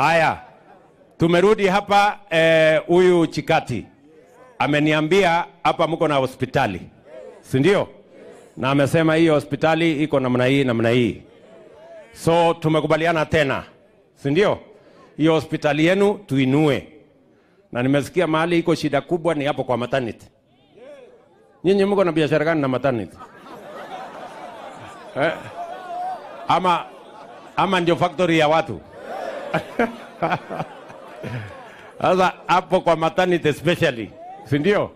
Haya, tumerudi hapa eh, huyu Chikati ameniambia hapa mko na hospitali, si ndio? Na amesema hii hospitali iko namna hii namna hii, so tumekubaliana tena, si ndio? Hiyo hospitali yenu tuinue, na nimesikia mahali iko shida kubwa ni hapo kwa maternity. Nyinyi mko na biashara gani na maternity eh? Ama, ama ndio factory ya watu sasa hapo kwa maternity specially, si ndio?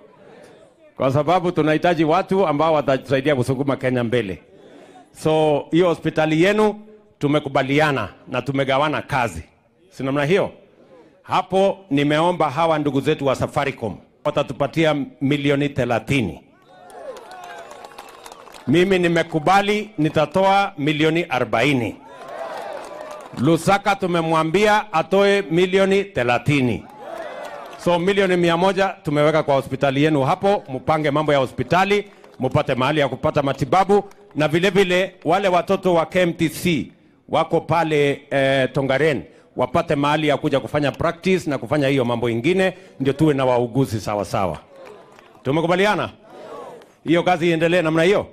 Kwa sababu tunahitaji watu ambao watasaidia kusukuma Kenya mbele. So hiyo hospitali yenu tumekubaliana na tumegawana kazi, si namna hiyo? Hapo nimeomba hawa ndugu zetu wa Safaricom watatupatia milioni thelathini. Mimi nimekubali nitatoa milioni arobaini Lusaka tumemwambia atoe milioni 30 So milioni mia moja tumeweka kwa hospitali yenu hapo, mpange mambo ya hospitali, mupate mahali ya kupata matibabu, na vilevile vile, wale watoto wa KMTC wako pale eh, Tongaren wapate mahali ya kuja kufanya practice na kufanya hiyo mambo ingine, ndio tuwe na wauguzi sawa sawa. Tumekubaliana hiyo kazi iendelee namna hiyo,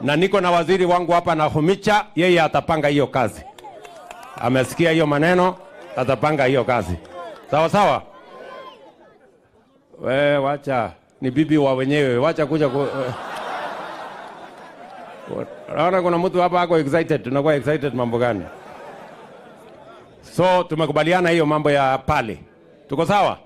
na niko na waziri wangu hapa na Humicha, yeye atapanga hiyo kazi amesikia hiyo maneno, atapanga hiyo kazi sawa sawa. We wacha ni bibi wa wenyewe, wacha kuja ku... Eh. Naona kuna mtu hapa ako excited, tunakuwa excited mambo gani? So tumekubaliana hiyo mambo ya pale, tuko sawa?